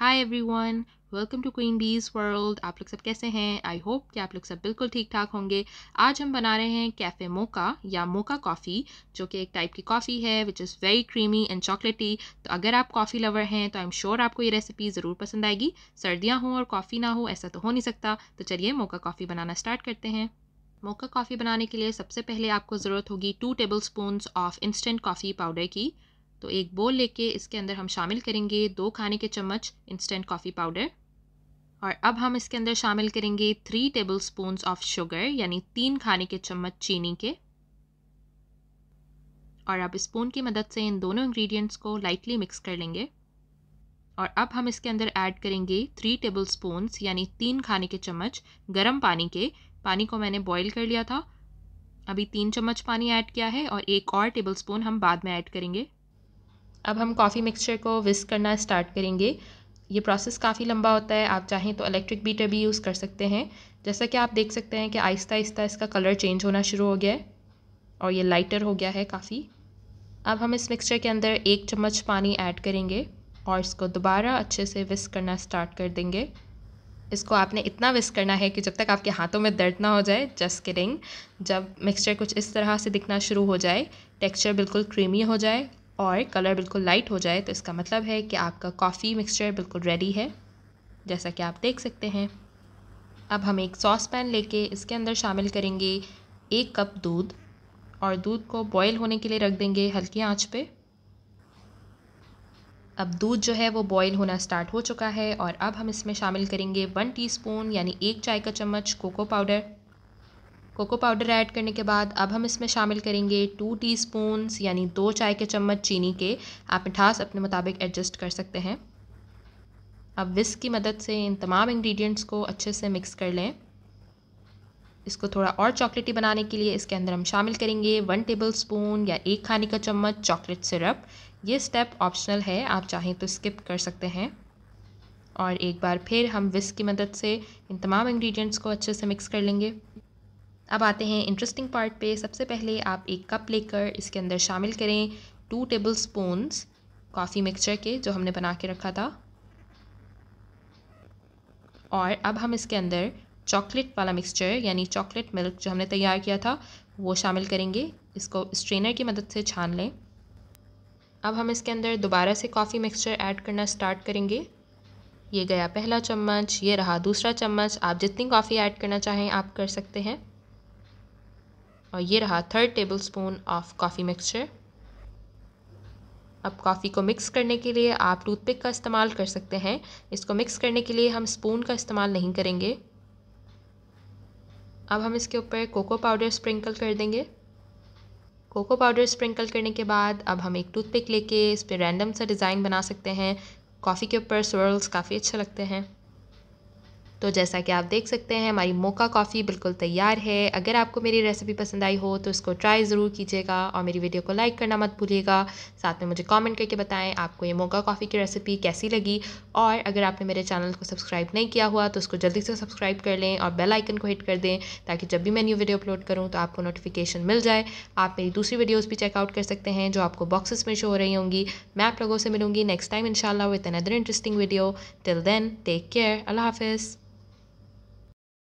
hi everyone welcome to queen bees world आप लोग सब कैसे हैं आई होप कि आप लोग सब बिल्कुल ठीक ठाक होंगे आज हम बना रहे हैं कैफ़े मोका या मोका कॉफ़ी जो कि एक टाइप की कॉफ़ी है which is very creamy and chocolatey तो अगर आप कॉफ़ी लवर हैं तो आई एम श्योर आपको ये रेसिपी ज़रूर पसंद आएगी सर्दियाँ हों और कॉफ़ी ना हो ऐसा तो हो नहीं सकता तो चलिए मोका कॉफ़ी बनाना स्टार्ट करते हैं मोका कॉफ़ी बनाने के लिए सबसे पहले आपको ज़रूरत होगी two tablespoon of instant coffee powder की तो एक बोल लेके इसके अंदर हम शामिल करेंगे दो खाने के चम्मच इंस्टेंट कॉफ़ी पाउडर और अब हम इसके अंदर शामिल करेंगे three tablespoon of sugar यानी तीन खाने के चम्मच चीनी के और अब स्पून की मदद से इन दोनों इंग्रेडिएंट्स को लाइटली मिक्स कर लेंगे और अब हम इसके अंदर ऐड करेंगे थ्री टेबल स्पूनस यानी तीन खाने के चम्मच गर्म पानी के पानी को मैंने बॉईल कर लिया था अभी तीन चम्मच पानी ऐड किया है और एक और टेबल स्पून हम बाद में ऐड करेंगे अब हम कॉफ़ी मिक्सचर को विस्क करना स्टार्ट करेंगे ये प्रोसेस काफ़ी लंबा होता है आप चाहें तो इलेक्ट्रिक बीटर भी यूज़ कर सकते हैं जैसा कि आप देख सकते हैं कि आहिस्ता आहिस्ता इसका कलर चेंज होना शुरू हो गया है और ये लाइटर हो गया है काफ़ी अब हम इस मिक्सचर के अंदर एक चम्मच पानी ऐड करेंगे और इसको दोबारा अच्छे से विस्क करना स्टार्ट कर देंगे इसको आपने इतना विस्क करना है कि जब तक आपके हाथों में दर्द ना हो जाए जस्ट किडिंग जब मिक्सचर कुछ इस तरह से दिखना शुरू हो जाए टेक्सचर बिल्कुल क्रीमी हो जाए और कलर बिल्कुल लाइट हो जाए तो इसका मतलब है कि आपका कॉफ़ी मिक्सचर बिल्कुल रेडी है जैसा कि आप देख सकते हैं अब हम एक सॉस पैन लेके इसके अंदर शामिल करेंगे एक कप दूध और दूध को बॉयल होने के लिए रख देंगे हल्की आंच पे अब दूध जो है वो बॉयल होना स्टार्ट हो चुका है और अब हम इसमें शामिल करेंगे वन टीस्पून यानी एक चाय का चम्मच cocoa powder cocoa powder add करने के बाद अब हम इसमें शामिल करेंगे टू टी यानी दो चाय के चम्मच चीनी के आप मिठास अपने मुताबिक एडजस्ट कर सकते हैं अब विस्क की मदद से इन तमाम इंग्रेडिएंट्स को अच्छे से मिक्स कर लें इसको थोड़ा और चॉकलेटी बनाने के लिए इसके अंदर हम शामिल करेंगे वन टेबल स्पून या एक खाने का चम्मच चॉकलेट सिरप ये स्टेप ऑप्शनल है आप चाहें तो स्किप कर सकते हैं और एक बार फिर हम विस्क की मदद से इन तमाम इंग्रेडिएंट्स को अच्छे से मिक्स कर लेंगे अब आते हैं इंटरेस्टिंग पार्ट पे सबसे पहले आप एक कप लेकर इसके अंदर शामिल करें two tablespoons coffee mixture के जो हमने बना के रखा था और अब हम इसके अंदर चॉकलेट वाला मिक्सचर यानी चॉकलेट मिल्क जो हमने तैयार किया था वो शामिल करेंगे इसको स्ट्रेनर की मदद से छान लें अब हम इसके अंदर दोबारा से कॉफ़ी मिक्सचर ऐड करना स्टार्ट करेंगे ये गया पहला चम्मच ये रहा दूसरा चम्मच आप जितनी कॉफ़ी ऐड करना चाहें आप कर सकते हैं और ये रहा third tablespoon of coffee mixture अब कॉफ़ी को मिक्स करने के लिए आप टूथपिक का इस्तेमाल कर सकते हैं इसको मिक्स करने के लिए हम स्पून का इस्तेमाल नहीं करेंगे अब हम इसके ऊपर कोको पाउडर स्प्रिंकल कर देंगे कोको पाउडर स्प्रिंकल करने के बाद अब हम एक टूथपिक लेके इस पर रैंडम सा डिज़ाइन बना सकते हैं कॉफ़ी के ऊपर स्वर्ल्स काफ़ी अच्छे लगते हैं तो जैसा कि आप देख सकते हैं हमारी मोका कॉफ़ी बिल्कुल तैयार है अगर आपको मेरी रेसिपी पसंद आई हो तो इसको ट्राई ज़रूर कीजिएगा और मेरी वीडियो को लाइक करना मत भूलिएगा साथ में मुझे कमेंट करके बताएं आपको ये मोका कॉफ़ी की रेसिपी कैसी लगी और अगर आपने मेरे चैनल को सब्सक्राइब नहीं किया हुआ तो उसको जल्दी से सब्सक्राइब कर लें और बेल आइकन को हिट कर दें ताकि जब भी मैं न्यू वीडियो अपलोड करूँ तो आपको नोटिफिकेशन मिल जाए आप मेरी दूसरी वीडियोज़ भी चेकआउट कर सकते हैं जो आपको बॉक्सेस में शो हो रही होंगी मैं आप लोगों से मिलूंगी नेक्स्ट टाइम इंशाल्लाह with another interesting video till then take care अल्लाह हाफिज़